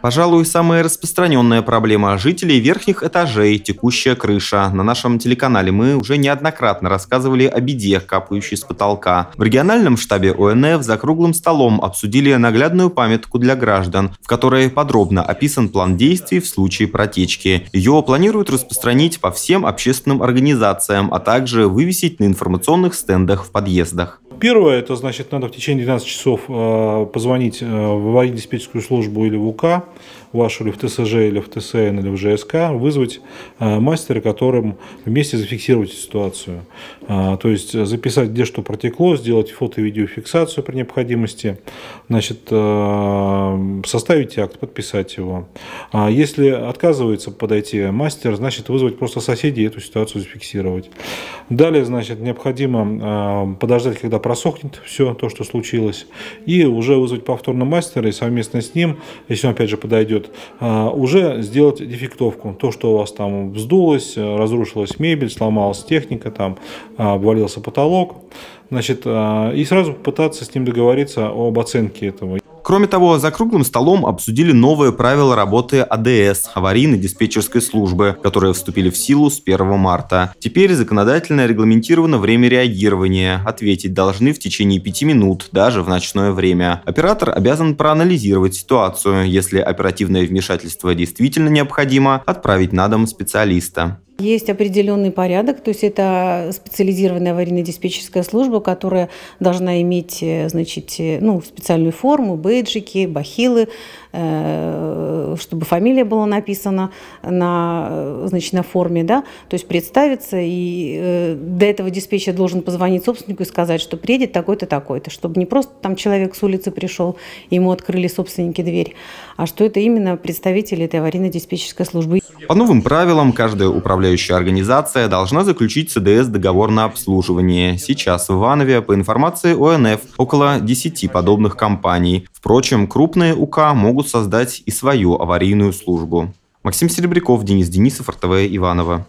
Пожалуй, самая распространенная проблема жителей верхних этажей – текущая крыша. На нашем телеканале мы уже неоднократно рассказывали о беде, капающей с потолка. В региональном штабе ОНФ за круглым столом обсудили наглядную памятку для граждан, в которой подробно описан план действий в случае протечки. Ее планируют распространить по всем общественным организациям, а также вывесить на информационных стендах в подъездах. Первое, это значит, надо в течение 12 часов э, позвонить э, в аварийно-диспетчерскую службу или в УК вашу или в ТСЖ, или в ТСН, или в ЖСК, вызвать а, мастера, которым вместе зафиксировать ситуацию. А, то есть записать, где что протекло, сделать фото-видеофиксацию при необходимости, значит, а, составить акт, подписать его. Если отказывается подойти мастер, значит, вызвать просто соседей эту ситуацию зафиксировать. Далее, значит, необходимо подождать, когда просохнет все то, что случилось, и уже вызвать повторно мастера и совместно с ним, если он опять опять же, подойдет, а, уже сделать дефектовку. То, что у вас там вздулось, разрушилась мебель, сломалась техника, там а, обвалился потолок. Значит, а, и сразу пытаться с ним договориться об оценке этого. Кроме того, за круглым столом обсудили новые правила работы АДС, аварийной диспетчерской службы, которые вступили в силу с 1 марта. Теперь законодательно регламентировано время реагирования. Ответить должны в течение 5 минут, даже в ночное время. Оператор обязан проанализировать ситуацию. Если оперативное вмешательство действительно необходимо, отправить на дом специалиста. Есть определенный порядок, то есть это специализированная аварийно-диспетчерская служба, которая должна иметь э, значит, э, ну, специальную форму, бейджики, бахилы, э, чтобы фамилия была написана на, значит, на форме, да, то есть представиться, и до этого диспетчер должен позвонить собственнику и сказать, что приедет такой-то, такой-то, чтобы не просто там человек с улицы пришел, ему открыли собственники дверь, а что это именно представители этой аварийно-диспетчерской службы. По новым правилам, каждая управляющая организация должна заключить СДС договор на обслуживание. Сейчас в Иванове, по информации ОНФ, около 10 подобных компаний. Впрочем, крупные УК могут создать и свою аварийную службу. Максим Серебряков, Денис Денисов, РТВ Иванова.